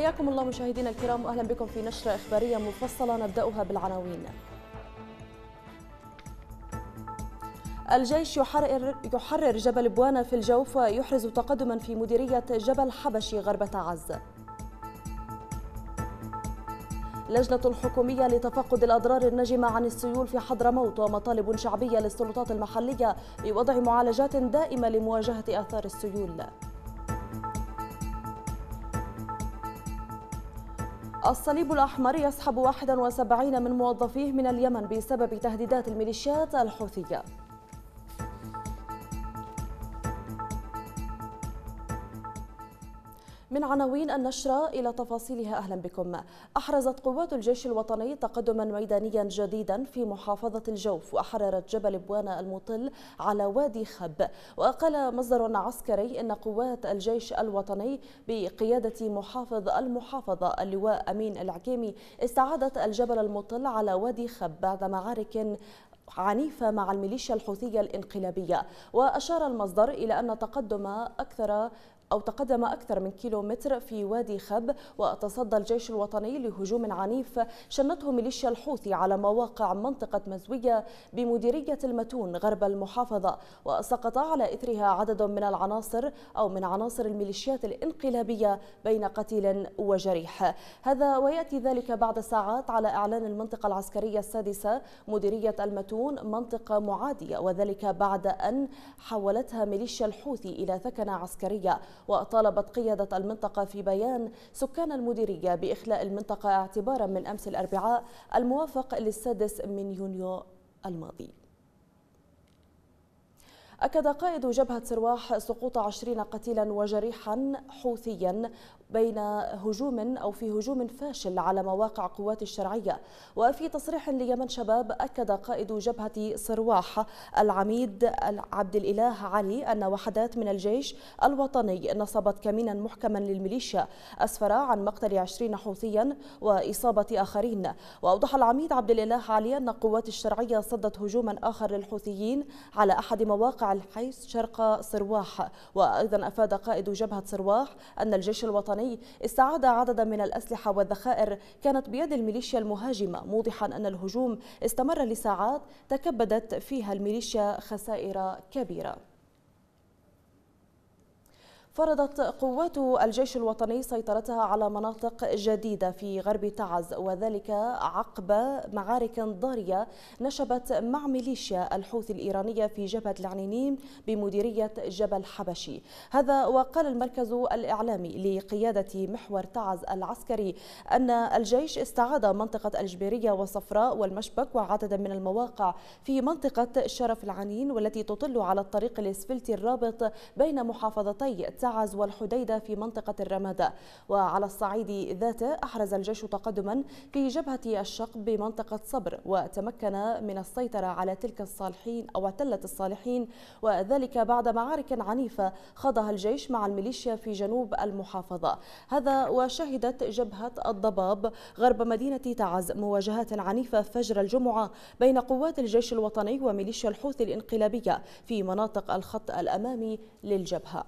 حياكم الله مشاهدينا الكرام واهلا بكم في نشره اخباريه مفصله نبداها بالعناوين. الجيش يحرر, يحرر جبل بوانا في الجوف ويحرز تقدما في مديريه جبل حبشي غرب تعز. لجنة حكومية لتفقد الأضرار الناجمة عن السيول في حضرموت ومطالب شعبية للسلطات المحلية بوضع معالجات دائمة لمواجهة آثار السيول. الصليب الأحمر يسحب 71 من موظفيه من اليمن بسبب تهديدات الميليشيات الحوثية من عناوين النشرة إلى تفاصيلها أهلا بكم أحرزت قوات الجيش الوطني تقدما ميدانيا جديدا في محافظة الجوف وأحررت جبل بوانا المطل على وادي خب وقال مصدر عسكري أن قوات الجيش الوطني بقيادة محافظ المحافظة اللواء أمين العكيمي استعادت الجبل المطل على وادي خب بعد معارك عنيفة مع الميليشيا الحوثية الانقلابية وأشار المصدر إلى أن تقدم أكثر أو تقدم أكثر من كيلومتر في وادي خب وتصدى الجيش الوطني لهجوم عنيف شنته ميليشيا الحوثي على مواقع منطقة مزوية بمديرية المتون غرب المحافظة وسقط على إثرها عدد من العناصر أو من عناصر الميليشيات الانقلابية بين قتيل وجريح هذا ويأتي ذلك بعد ساعات على إعلان المنطقة العسكرية السادسة مديرية المتون منطقة معادية وذلك بعد أن حولتها ميليشيا الحوثي إلى ثكنة عسكرية وطالبت قيادة المنطقة في بيان سكان المديرية بإخلاء المنطقة اعتبارا من أمس الأربعاء الموافق للسادس من يونيو الماضي أكد قائد جبهة سرواح سقوط عشرين قتيلا وجريحا حوثيا بين هجوم أو في هجوم فاشل على مواقع قوات الشرعية وفي تصريح ليمن شباب أكد قائد جبهة سرواح العميد عبد الإله علي أن وحدات من الجيش الوطني نصبت كمينا محكما للميليشيا أسفر عن مقتل عشرين حوثيا وإصابة آخرين وأوضح العميد عبد الإله علي أن قوات الشرعية صدت هجوما آخر للحوثيين على أحد مواقع الحيس شرق صرواح وأيضا أفاد قائد جبهة صرواح أن الجيش الوطني استعاد عددا من الأسلحة والذخائر كانت بيد الميليشيا المهاجمة موضحا أن الهجوم استمر لساعات تكبدت فيها الميليشيا خسائر كبيرة فرضت قوات الجيش الوطني سيطرتها على مناطق جديدة في غرب تعز وذلك عقب معارك ضارية نشبت مع ميليشيا الحوثي الإيرانية في جبهة العنينيم بمديرية جبل حبشي هذا وقال المركز الإعلامي لقيادة محور تعز العسكري أن الجيش استعاد منطقة الجبيرية والصفراء والمشبك وعددا من المواقع في منطقة شرف العنين والتي تطل على الطريق الإسفلتي الرابط بين محافظتي تعز والحديدة في منطقة الرمادة وعلى الصعيد ذاته أحرز الجيش تقدما في جبهة الشق بمنطقة صبر وتمكن من السيطرة على تلك الصالحين أو تلة الصالحين وذلك بعد معارك عنيفة خاضها الجيش مع الميليشيا في جنوب المحافظة هذا وشهدت جبهة الضباب غرب مدينة تعز مواجهات عنيفة فجر الجمعة بين قوات الجيش الوطني وميليشيا الحوثي الانقلابية في مناطق الخط الأمامي للجبهة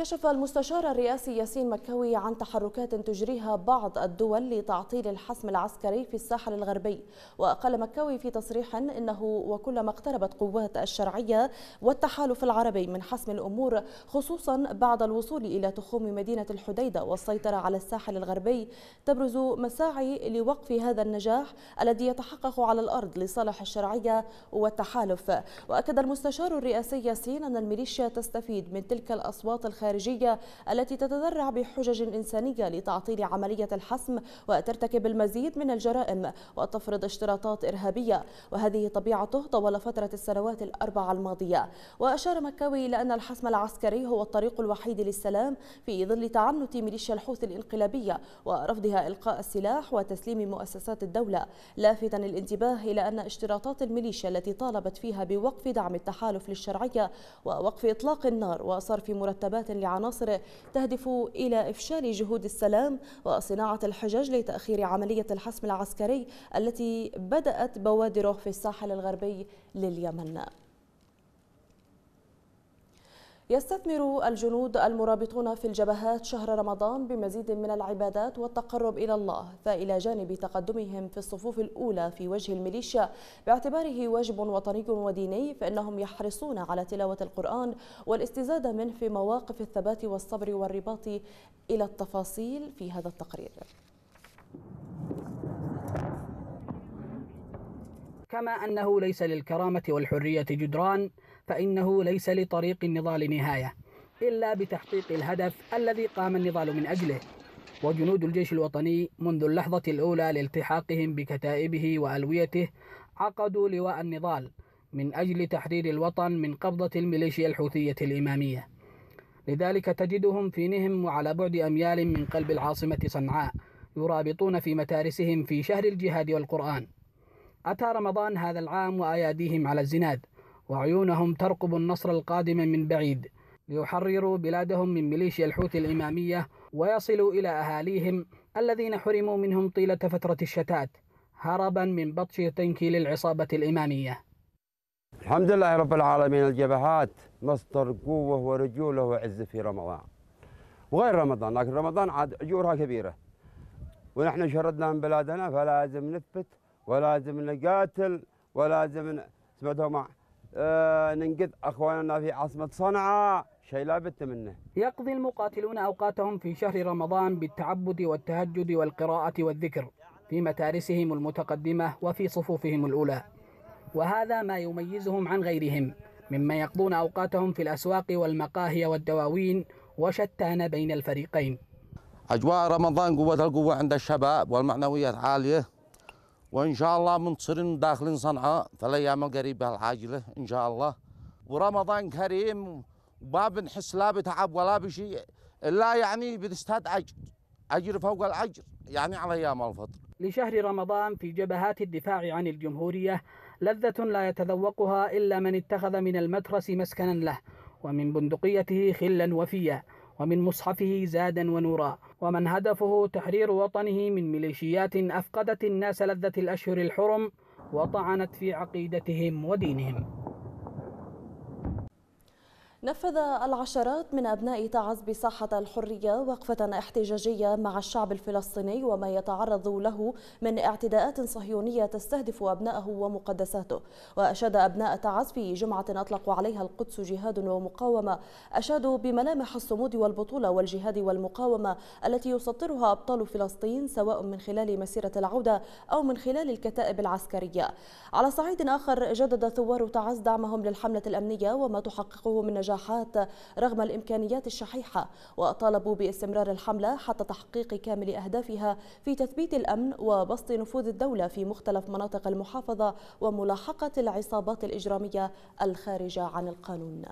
كشف المستشار الرئاسي ياسين مكاوي عن تحركات تجريها بعض الدول لتعطيل الحسم العسكري في الساحل الغربي وقال مكاوي في تصريح انه وكلما اقتربت قوات الشرعيه والتحالف العربي من حسم الامور خصوصا بعد الوصول الى تخوم مدينه الحديده والسيطره على الساحل الغربي تبرز مساعي لوقف هذا النجاح الذي يتحقق على الارض لصالح الشرعيه والتحالف واكد المستشار الرئاسي ياسين ان الميليشيا تستفيد من تلك الاصوات الخارجيه الخارجية التي تتذرع بحجج إنسانية لتعطيل عملية الحسم وترتكب المزيد من الجرائم وتفرض اشتراطات إرهابية وهذه طبيعته طوال فترة السنوات الأربع الماضية وأشار مكاوي إلى أن الحسم العسكري هو الطريق الوحيد للسلام في ظل تعنت ميليشيا الحوثي الإنقلابية ورفضها إلقاء السلاح وتسليم مؤسسات الدولة لافتا الانتباه إلى أن اشتراطات الميليشيا التي طالبت فيها بوقف دعم التحالف للشرعية ووقف إطلاق النار وصرف مرتبات لعناصر تهدف إلى إفشال جهود السلام وصناعة الحجج لتأخير عملية الحسم العسكري التي بدأت بوادره في الساحل الغربي لليمن يستثمر الجنود المرابطون في الجبهات شهر رمضان بمزيد من العبادات والتقرب إلى الله فإلى جانب تقدمهم في الصفوف الأولى في وجه الميليشيا باعتباره واجب وطني وديني فإنهم يحرصون على تلاوة القرآن والاستزادة منه في مواقف الثبات والصبر والرباط إلى التفاصيل في هذا التقرير كما أنه ليس للكرامة والحرية جدران فإنه ليس لطريق النضال نهاية إلا بتحقيق الهدف الذي قام النضال من أجله وجنود الجيش الوطني منذ اللحظة الأولى لالتحاقهم بكتائبه وألويته عقدوا لواء النضال من أجل تحرير الوطن من قبضة الميليشيا الحوثية الإمامية لذلك تجدهم في نهم وعلى بعد أميال من قلب العاصمة صنعاء يرابطون في متارسهم في شهر الجهاد والقرآن أتى رمضان هذا العام وأياديهم على الزناد وعيونهم ترقب النصر القادم من بعيد ليحرروا بلادهم من ميليشيا الحوثي الإمامية ويصلوا إلى أهاليهم الذين حرموا منهم طيلة فترة الشتات هربا من بطش تنكيل العصابة الإمامية الحمد لله رب العالمين الجبهات مصدر قوة ورجولة وعز في رمضان وغير رمضان لكن رمضان عاد أجورها كبيرة ونحن شردنا من بلادنا فلازم نثبت ولازم نقاتل ولازم سمعتوا مع آه، ننقذ أخواننا في عاصمة صنعاء شيء لا بد منه يقضي المقاتلون أوقاتهم في شهر رمضان بالتعبد والتهجد والقراءة والذكر في متارسهم المتقدمة وفي صفوفهم الأولى وهذا ما يميزهم عن غيرهم ممن يقضون أوقاتهم في الأسواق والمقاهي والدواوين وشتان بين الفريقين أجواء رمضان قوة القوة عند الشباب والمعنويات عالية وإن شاء الله منتصر داخل صنعاء الايام آه، القريبة العاجلة إن شاء الله ورمضان كريم وما بنحس لا بتعب ولا بشيء إلا يعني بنستاد أجر أجر فوق الأجر يعني على أيام الفطر لشهر رمضان في جبهات الدفاع عن الجمهورية لذة لا يتذوقها إلا من اتخذ من المترس مسكنا له ومن بندقيته خلا وفيا ومن مصحفه زادا ونورا ومن هدفه تحرير وطنه من ميليشيات أفقدت الناس لذة الأشهر الحرم وطعنت في عقيدتهم ودينهم نفذ العشرات من أبناء تعز بساحة الحرية وقفة احتجاجية مع الشعب الفلسطيني وما يتعرض له من اعتداءات صهيونية تستهدف أبنائه ومقدساته وأشاد أبناء تعز في جمعة أطلقوا عليها القدس جهاد ومقاومة أشادوا بملامح الصمود والبطولة والجهاد والمقاومة التي يسطرها أبطال فلسطين سواء من خلال مسيرة العودة أو من خلال الكتائب العسكرية على صعيد آخر جدد ثوار تعز دعمهم للحملة الأمنية وما تحققه من نجاح النجاحات رغم الإمكانيات الشحيحة وطالبوا باستمرار الحملة حتى تحقيق كامل أهدافها في تثبيت الأمن وبسط نفوذ الدولة في مختلف مناطق المحافظة وملاحقة العصابات الإجرامية الخارجة عن القانون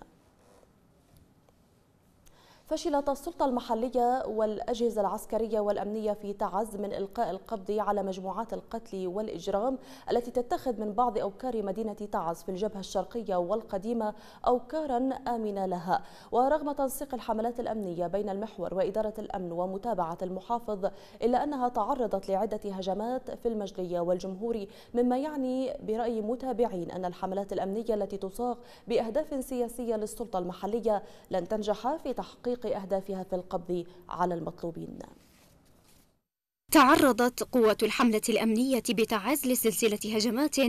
فشلت السلطة المحلية والأجهزة العسكرية والأمنية في تعز من إلقاء القبض على مجموعات القتل والإجرام التي تتخذ من بعض أوكار مدينة تعز في الجبهة الشرقية والقديمة أوكارا آمنة لها ورغم تنسيق الحملات الأمنية بين المحور وإدارة الأمن ومتابعة المحافظ إلا أنها تعرضت لعدة هجمات في المجلية والجمهوري مما يعني برأي متابعين أن الحملات الأمنية التي تساق بأهداف سياسية للسلطة المحلية لن تنجح في تحقيق لتحقيق أهدافها في القبض على المطلوبين تعرضت قوة الحملة الأمنية بتعز لسلسلة هجمات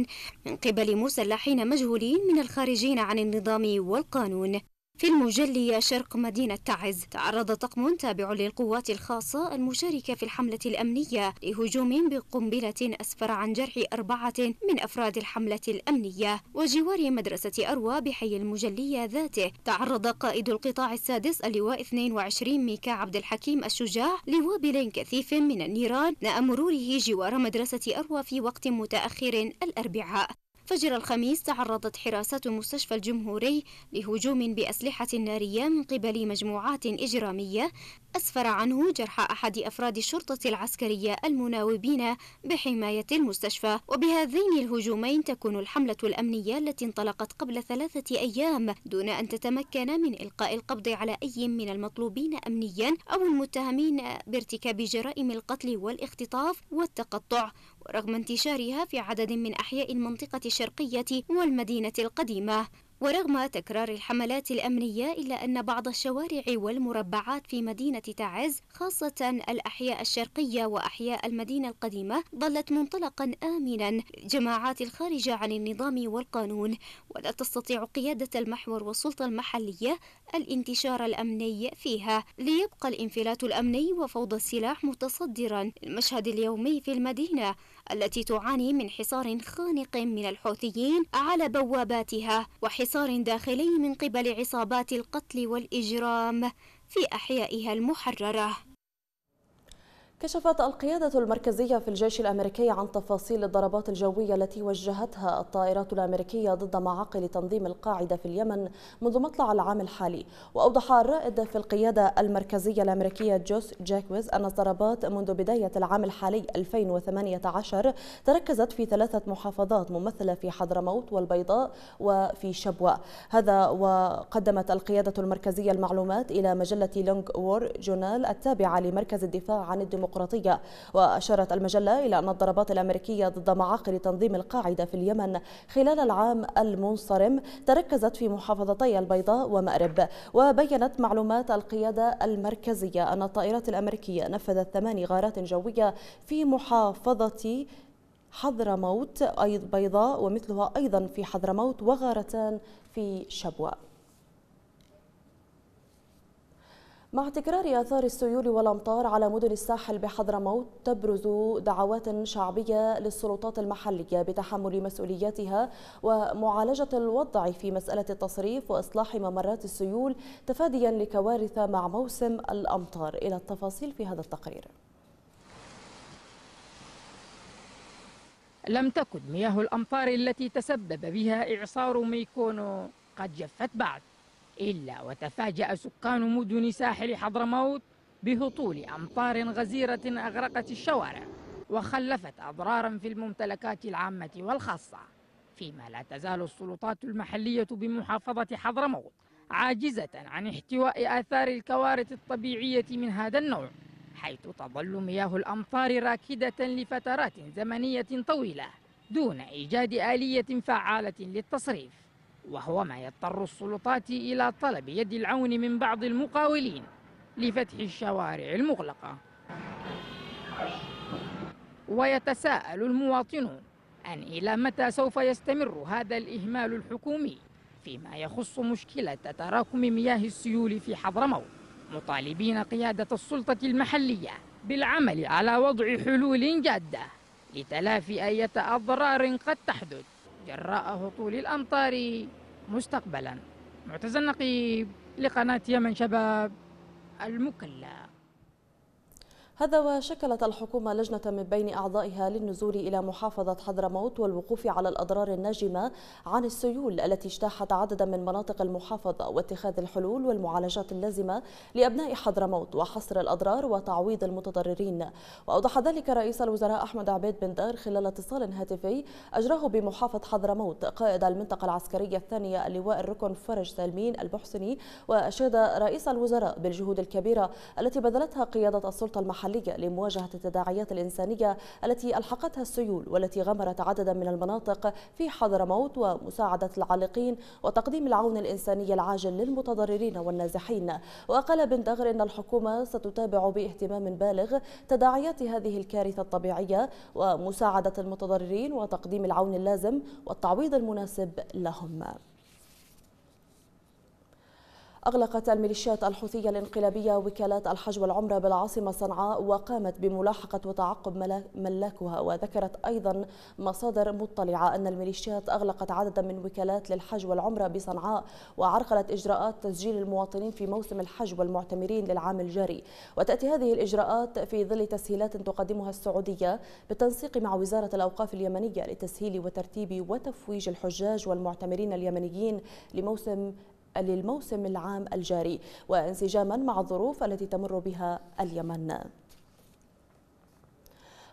من قبل مسلحين مجهولين من الخارجين عن النظام والقانون في المجلية شرق مدينة تعز تعرض طقم تابع للقوات الخاصة المشاركة في الحملة الأمنية لهجوم بقنبلة أسفر عن جرح أربعة من أفراد الحملة الأمنية وجوار مدرسة أروى بحي المجلية ذاته تعرض قائد القطاع السادس اللواء 22 ميكا عبد الحكيم الشجاع لوابل كثيف من النيران أثناء مروره جوار مدرسة أروى في وقت متأخر الأربعاء فجر الخميس تعرضت حراسة مستشفى الجمهوري لهجوم بأسلحة نارية من قبل مجموعات إجرامية أسفر عنه جرح أحد أفراد الشرطة العسكرية المناوبين بحماية المستشفى وبهذين الهجومين تكون الحملة الأمنية التي انطلقت قبل ثلاثة أيام دون أن تتمكن من إلقاء القبض على أي من المطلوبين أمنيا أو المتهمين بارتكاب جرائم القتل والاختطاف والتقطع ورغم انتشارها في عدد من أحياء المنطقة الشرقية والمدينة القديمة ورغم تكرار الحملات الأمنية إلا أن بعض الشوارع والمربعات في مدينة تعز خاصة الأحياء الشرقية وأحياء المدينة القديمة ظلت منطلقا آمنا جماعات الخارجة عن النظام والقانون ولا تستطيع قيادة المحور والسلطة المحلية الانتشار الأمني فيها ليبقى الانفلات الأمني وفوضى السلاح متصدرا المشهد اليومي في المدينة التي تعاني من حصار خانق من الحوثيين على بواباتها وحصار داخلي من قبل عصابات القتل والإجرام في أحيائها المحررة كشفت القيادة المركزية في الجيش الأمريكي عن تفاصيل الضربات الجوية التي وجهتها الطائرات الأمريكية ضد معاقل تنظيم القاعدة في اليمن منذ مطلع العام الحالي وأوضح الرائد في القيادة المركزية الأمريكية جوس جاكويز أن الضربات منذ بداية العام الحالي 2018 تركزت في ثلاثة محافظات ممثلة في حضرموت والبيضاء وفي شبوة هذا وقدمت القيادة المركزية المعلومات إلى مجلة لونج وور جورنال التابعة لمركز الدفاع عن الديمقراطية الديمقراطية وأشارت المجلة إلى أن الضربات الأمريكية ضد معاقل تنظيم القاعدة في اليمن خلال العام المنصرم تركزت في محافظتي البيضاء ومأرب وبينت معلومات القيادة المركزية أن الطائرات الأمريكية نفذت ثماني غارات جوية في محافظة حضرموت بيضاء ومثلها أيضا في حضرموت وغارتان في شبوة مع تكرار آثار السيول والأمطار على مدن الساحل بحضرموت تبرز دعوات شعبية للسلطات المحلية بتحمل مسؤولياتها ومعالجة الوضع في مسألة التصريف وإصلاح ممرات السيول تفاديا لكوارث مع موسم الأمطار إلى التفاصيل في هذا التقرير لم تكن مياه الأمطار التي تسبب بها إعصار ميكونو قد جفت بعد إلا وتفاجأ سكان مدن ساحل حضرموت بهطول أمطار غزيرة أغرقت الشوارع وخلفت أضرارا في الممتلكات العامة والخاصة فيما لا تزال السلطات المحلية بمحافظة حضرموت عاجزة عن احتواء آثار الكوارث الطبيعية من هذا النوع حيث تظل مياه الأمطار راكدة لفترات زمنية طويلة دون إيجاد آلية فعالة للتصريف وهو ما يضطر السلطات إلى طلب يد العون من بعض المقاولين لفتح الشوارع المغلقة ويتساءل المواطنون أن إلى متى سوف يستمر هذا الإهمال الحكومي فيما يخص مشكلة تراكم مياه السيول في حضرموت مطالبين قيادة السلطة المحلية بالعمل على وضع حلول جادة لتلافي أي أضرار قد تحدث جراء هطول الأمطار مستقبلا معتز النقيب لقناة يمن شباب المكلا هذا وشكلت الحكومة لجنة من بين أعضائها للنزول إلى محافظة حضرموت والوقوف على الأضرار الناجمة عن السيول التي اجتاحت عددا من مناطق المحافظة واتخاذ الحلول والمعالجات اللازمة لأبناء حضرموت وحصر الأضرار وتعويض المتضررين وأوضح ذلك رئيس الوزراء أحمد عبيد بن دار خلال اتصال هاتفي أجراه بمحافظ حضرموت قائد المنطقة العسكرية الثانية اللواء الركن فرج سلمين البحسني وأشاد رئيس الوزراء بالجهود الكبيرة التي بذلتها قيادة السلطة المحلية المحلية لمواجهة التداعيات الإنسانية التي ألحقتها السيول والتي غمرت عددا من المناطق في حضرموت ومساعدة العالقين وتقديم العون الإنساني العاجل للمتضررين والنازحين وقال بن دغر أن الحكومة ستتابع باهتمام بالغ تداعيات هذه الكارثة الطبيعية ومساعدة المتضررين وتقديم العون اللازم والتعويض المناسب لهم أغلقت الميليشيات الحوثية الانقلابية وكالات الحج والعمرة بالعاصمة صنعاء وقامت بملاحقة وتعقب ملاكها وذكرت أيضا مصادر مطلعة أن الميليشيات أغلقت عددا من وكالات للحج والعمرة بصنعاء وعرقلت إجراءات تسجيل المواطنين في موسم الحج والمعتمرين للعام الجاري وتأتي هذه الإجراءات في ظل تسهيلات تقدمها السعودية بالتنسيق مع وزارة الأوقاف اليمنية لتسهيل وترتيب وتفويج الحجاج والمعتمرين اليمنيين لموسم للموسم العام الجاري وانسجاما مع الظروف التي تمر بها اليمن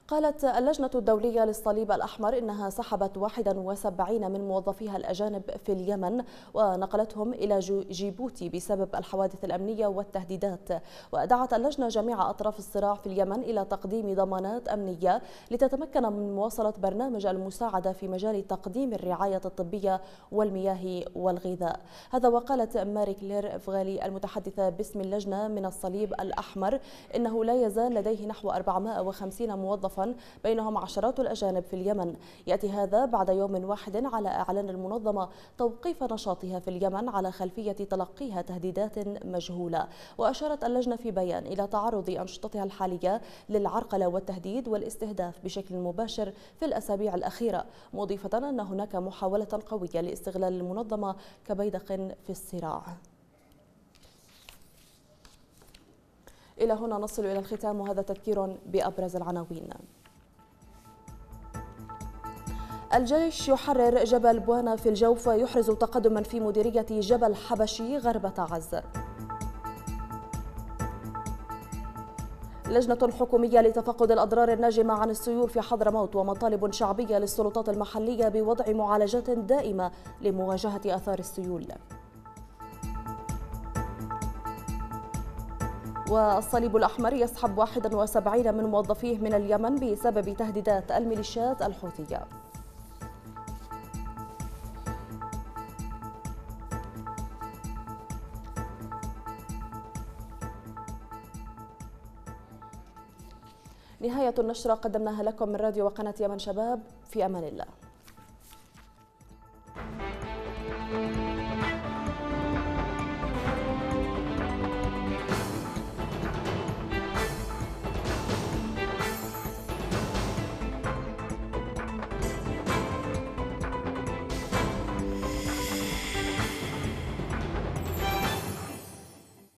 قالت اللجنة الدولية للصليب الأحمر إنها سحبت 71 من موظفيها الأجانب في اليمن ونقلتهم إلى جيبوتي بسبب الحوادث الأمنية والتهديدات ودعت اللجنة جميع أطراف الصراع في اليمن إلى تقديم ضمانات أمنية لتتمكن من مواصلة برنامج المساعدة في مجال تقديم الرعاية الطبية والمياه والغذاء هذا وقالت ماري كلير فغالي المتحدثة باسم اللجنة من الصليب الأحمر إنه لا يزال لديه نحو 450 موظف ضعفا بينهم عشرات الأجانب في اليمن يأتي هذا بعد يوم واحد على إعلان المنظمة توقيف نشاطها في اليمن على خلفية تلقيها تهديدات مجهولة وأشارت اللجنة في بيان إلى تعرض أنشطتها الحالية للعرقلة والتهديد والاستهداف بشكل مباشر في الأسابيع الأخيرة مضيفة أن هناك محاولة قوية لاستغلال المنظمة كبيدق في الصراع إلى هنا نصل إلى الختام وهذا تذكير بأبرز العناوين الجيش يحرر جبل بوانا في الجوف ويحرز تقدما في مديرية جبل حبشي غربة عز لجنة حكومية لتفقد الأضرار الناجمة عن السيول في حضرموت ومطالب شعبية للسلطات المحلية بوضع معالجات دائمة لمواجهة آثار السيول والصليب الأحمر يسحب 71 من موظفيه من اليمن بسبب تهديدات الميليشيات الحوثية نهاية النشرة قدمناها لكم من راديو وقناة يمن شباب في أمان الله